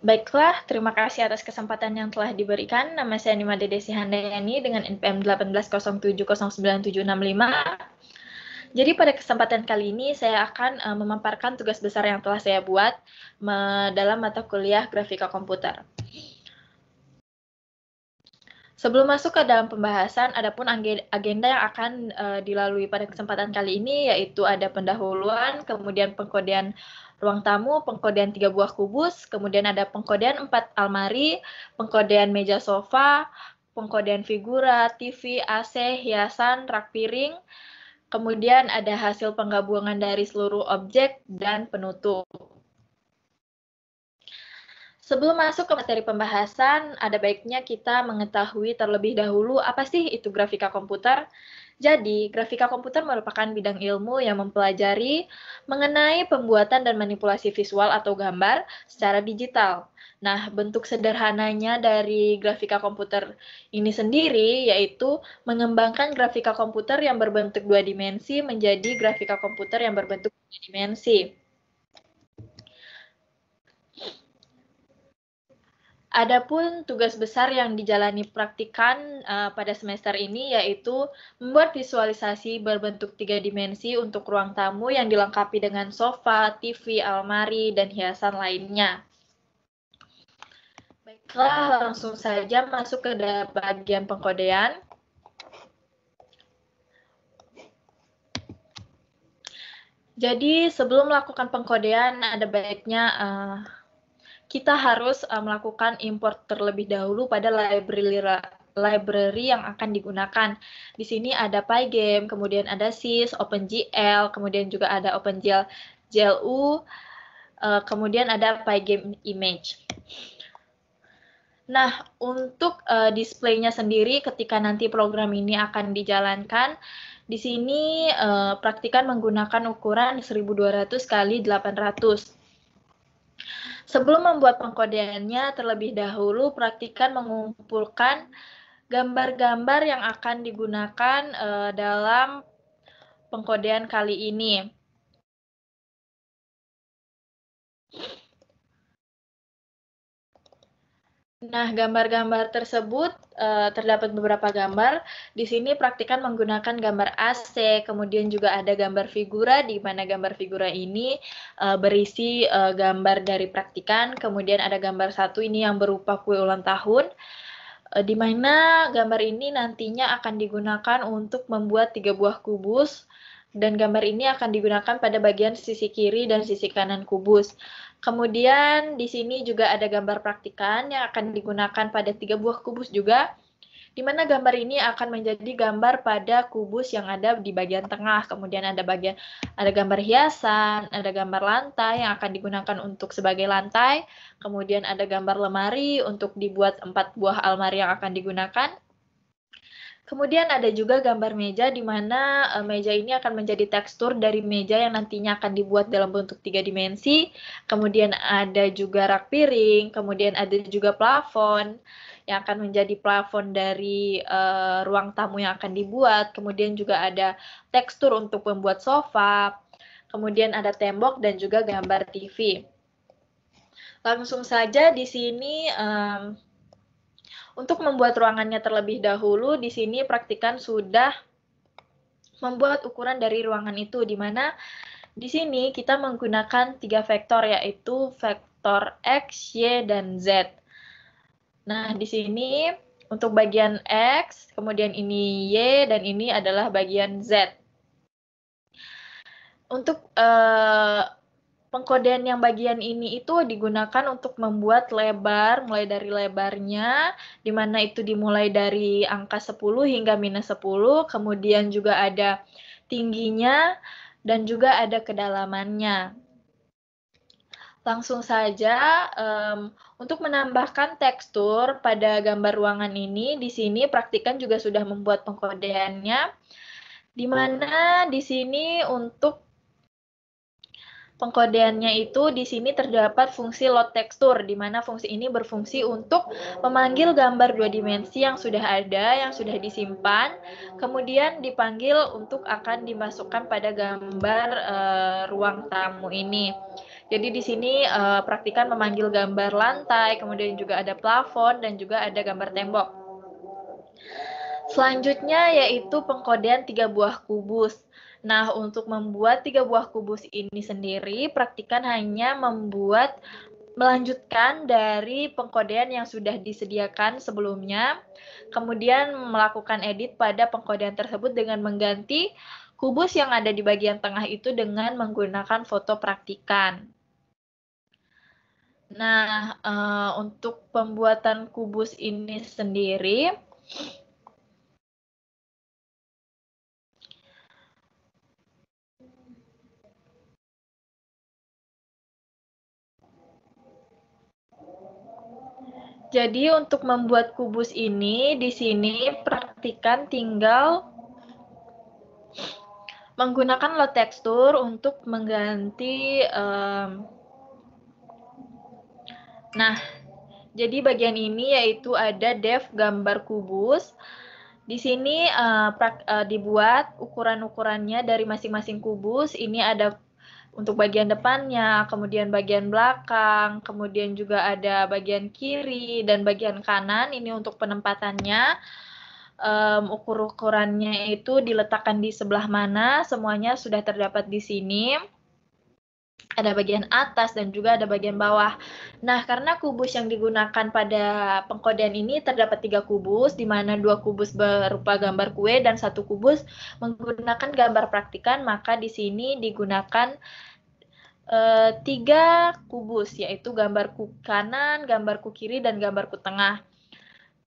Baiklah, terima kasih atas kesempatan yang telah diberikan. Nama saya Nima Dede Sihandayani dengan NPM 180709765. Jadi pada kesempatan kali ini saya akan uh, memaparkan tugas besar yang telah saya buat dalam mata kuliah grafika komputer. Sebelum masuk ke dalam pembahasan, ada pun agenda yang akan uh, dilalui pada kesempatan kali ini yaitu ada pendahuluan, kemudian pengkodean ruang tamu, pengkodean tiga buah kubus, kemudian ada pengkodean empat almari, pengkodean meja sofa, pengkodean figura, TV, AC, hiasan, rak piring, kemudian ada hasil penggabungan dari seluruh objek dan penutup. Sebelum masuk ke materi pembahasan, ada baiknya kita mengetahui terlebih dahulu apa sih itu grafika komputer. Jadi, grafika komputer merupakan bidang ilmu yang mempelajari mengenai pembuatan dan manipulasi visual atau gambar secara digital. Nah, bentuk sederhananya dari grafika komputer ini sendiri yaitu mengembangkan grafika komputer yang berbentuk dua dimensi menjadi grafika komputer yang berbentuk tiga dimensi. Adapun tugas besar yang dijalani praktikan uh, pada semester ini yaitu membuat visualisasi berbentuk tiga dimensi untuk ruang tamu yang dilengkapi dengan sofa, TV, almari, dan hiasan lainnya. Baiklah, langsung saja masuk ke bagian pengkodean. Jadi sebelum melakukan pengkodean ada baiknya uh, kita harus uh, melakukan import terlebih dahulu pada library library yang akan digunakan. Di sini ada Pygame, kemudian ada Sys, OpenGL, kemudian juga ada OpenGL GLU, uh, eh, kemudian ada Pygame Image. Nah, untuk uh, display-nya sendiri ketika nanti program ini akan dijalankan, di sini uh, praktikan menggunakan ukuran 1200 kali 800. Sebelum membuat pengkodeannya, terlebih dahulu praktikan mengumpulkan gambar-gambar yang akan digunakan uh, dalam pengkodean kali ini. Nah, gambar-gambar tersebut eh, terdapat beberapa gambar. Di sini praktikan menggunakan gambar AC, kemudian juga ada gambar figura di mana gambar figura ini eh, berisi eh, gambar dari praktikan, kemudian ada gambar satu ini yang berupa kue ulang tahun. Di mana gambar ini nantinya akan digunakan untuk membuat tiga buah kubus, dan gambar ini akan digunakan pada bagian sisi kiri dan sisi kanan kubus. Kemudian di sini juga ada gambar praktikan yang akan digunakan pada tiga buah kubus juga, di mana gambar ini akan menjadi gambar pada kubus yang ada di bagian tengah. Kemudian ada bagian ada gambar hiasan, ada gambar lantai yang akan digunakan untuk sebagai lantai. Kemudian ada gambar lemari untuk dibuat empat buah almari yang akan digunakan Kemudian ada juga gambar meja di mana uh, meja ini akan menjadi tekstur dari meja yang nantinya akan dibuat dalam bentuk tiga dimensi. Kemudian ada juga rak piring, kemudian ada juga plafon yang akan menjadi plafon dari uh, ruang tamu yang akan dibuat. Kemudian juga ada tekstur untuk membuat sofa. Kemudian ada tembok dan juga gambar TV. Langsung saja di sini um, untuk membuat ruangannya terlebih dahulu, di sini praktikan sudah membuat ukuran dari ruangan itu, di mana di sini kita menggunakan tiga vektor, yaitu vektor X, Y, dan Z. Nah, di sini untuk bagian X, kemudian ini Y, dan ini adalah bagian Z. Untuk uh, Pengkodean yang bagian ini itu digunakan untuk membuat lebar, mulai dari lebarnya, di mana itu dimulai dari angka 10 hingga minus 10, kemudian juga ada tingginya, dan juga ada kedalamannya. Langsung saja, um, untuk menambahkan tekstur pada gambar ruangan ini, di sini praktikan juga sudah membuat pengkodeannya, di mana di sini untuk Pengkodeannya itu di sini terdapat fungsi load tekstur, di mana fungsi ini berfungsi untuk memanggil gambar dua dimensi yang sudah ada, yang sudah disimpan, kemudian dipanggil untuk akan dimasukkan pada gambar e, ruang tamu ini. Jadi di sini e, praktikan memanggil gambar lantai, kemudian juga ada plafon dan juga ada gambar tembok. Selanjutnya yaitu pengkodean tiga buah kubus. Nah, untuk membuat tiga buah kubus ini sendiri, praktikan hanya membuat melanjutkan dari pengkodean yang sudah disediakan sebelumnya, kemudian melakukan edit pada pengkodean tersebut dengan mengganti kubus yang ada di bagian tengah itu dengan menggunakan foto praktikan. Nah, uh, untuk pembuatan kubus ini sendiri, Jadi untuk membuat kubus ini di sini praktikan tinggal menggunakan lot tekstur untuk mengganti um, nah jadi bagian ini yaitu ada dev gambar kubus di sini uh, prak, uh, dibuat ukuran-ukurannya dari masing-masing kubus ini ada untuk bagian depannya, kemudian bagian belakang, kemudian juga ada bagian kiri dan bagian kanan. Ini untuk penempatannya. Um, ukur-ukurannya itu diletakkan di sebelah mana, semuanya sudah terdapat di sini ada bagian atas dan juga ada bagian bawah. Nah, karena kubus yang digunakan pada pengkodean ini terdapat tiga kubus, di mana dua kubus berupa gambar kue dan satu kubus menggunakan gambar praktikan, maka di sini digunakan e, tiga kubus, yaitu gambar ku kanan, gambar ku kiri, dan gambar ku tengah.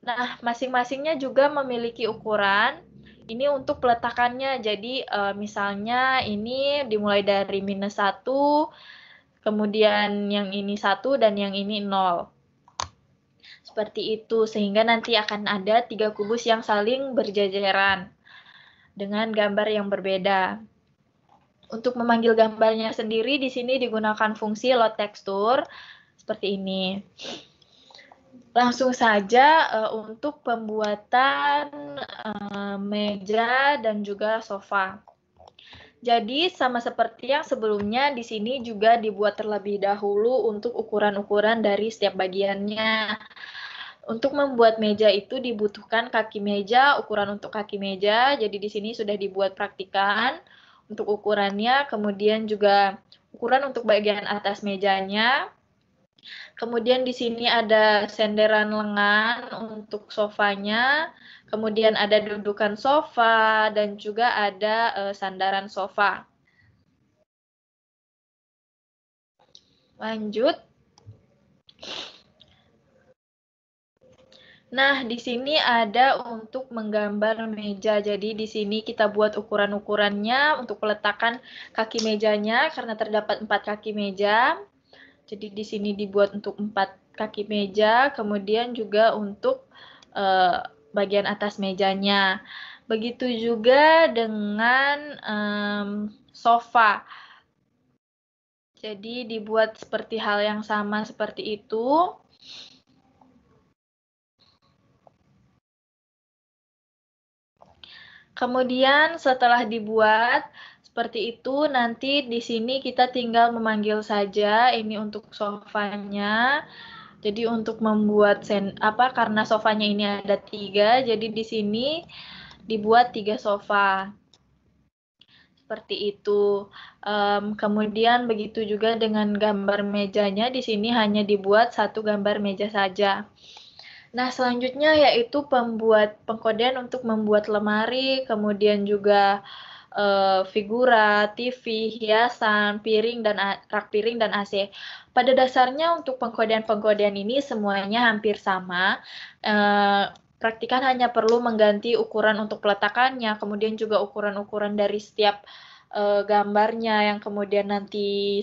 Nah, masing-masingnya juga memiliki ukuran, ini untuk peletakannya. Jadi uh, misalnya ini dimulai dari minus satu, kemudian yang ini satu dan yang ini nol, Seperti itu, sehingga nanti akan ada tiga kubus yang saling berjajaran dengan gambar yang berbeda. Untuk memanggil gambarnya sendiri, di sini digunakan fungsi load texture seperti ini langsung saja uh, untuk pembuatan uh, meja dan juga sofa. Jadi sama seperti yang sebelumnya di sini juga dibuat terlebih dahulu untuk ukuran-ukuran dari setiap bagiannya. Untuk membuat meja itu dibutuhkan kaki meja, ukuran untuk kaki meja. Jadi di sini sudah dibuat praktikan untuk ukurannya, kemudian juga ukuran untuk bagian atas mejanya, Kemudian di sini ada senderan lengan untuk sofanya, kemudian ada dudukan sofa dan juga ada uh, sandaran sofa. Lanjut. Nah, di sini ada untuk menggambar meja. Jadi di sini kita buat ukuran-ukurannya untuk peletakan kaki mejanya karena terdapat empat kaki meja. Jadi di sini dibuat untuk empat kaki meja, kemudian juga untuk uh, bagian atas mejanya. Begitu juga dengan um, sofa. Jadi dibuat seperti hal yang sama seperti itu. Kemudian setelah dibuat, seperti itu. Nanti di sini kita tinggal memanggil saja. Ini untuk sofanya. Jadi untuk membuat sen apa karena sofanya ini ada tiga, jadi di sini dibuat tiga sofa seperti itu. Um, kemudian begitu juga dengan gambar mejanya, di sini hanya dibuat satu gambar meja saja. Nah, selanjutnya yaitu pembuat pengkodean untuk membuat lemari, kemudian juga Eh, figura, TV, hiasan, piring dan rak piring dan AC. Pada dasarnya untuk pengkodean-pengkodean ini semuanya hampir sama. E, praktikan hanya perlu mengganti ukuran untuk peletakannya, kemudian juga ukuran-ukuran dari setiap e, gambarnya yang kemudian nanti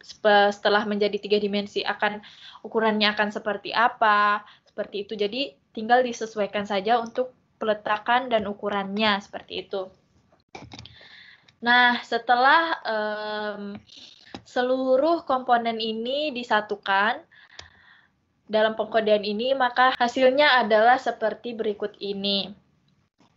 setelah menjadi tiga dimensi akan ukurannya akan seperti apa seperti itu jadi tinggal disesuaikan saja untuk peletakan dan ukurannya seperti itu. Nah, setelah um, seluruh komponen ini disatukan dalam pengkodean ini, maka hasilnya adalah seperti berikut ini.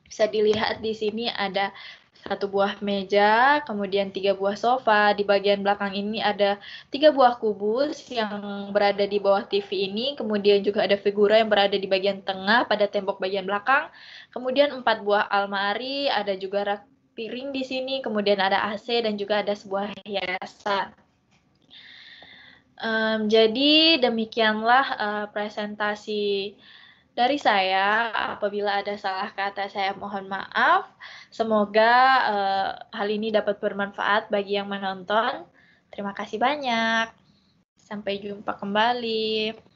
Bisa dilihat di sini ada satu buah meja, kemudian tiga buah sofa. Di bagian belakang ini ada tiga buah kubus yang berada di bawah TV ini. Kemudian juga ada figura yang berada di bagian tengah pada tembok bagian belakang. Kemudian empat buah almari, ada juga rak piring di sini, kemudian ada AC dan juga ada sebuah hiasan. Um, jadi demikianlah uh, presentasi dari saya. Apabila ada salah kata saya mohon maaf. Semoga uh, hal ini dapat bermanfaat bagi yang menonton. Terima kasih banyak. Sampai jumpa kembali.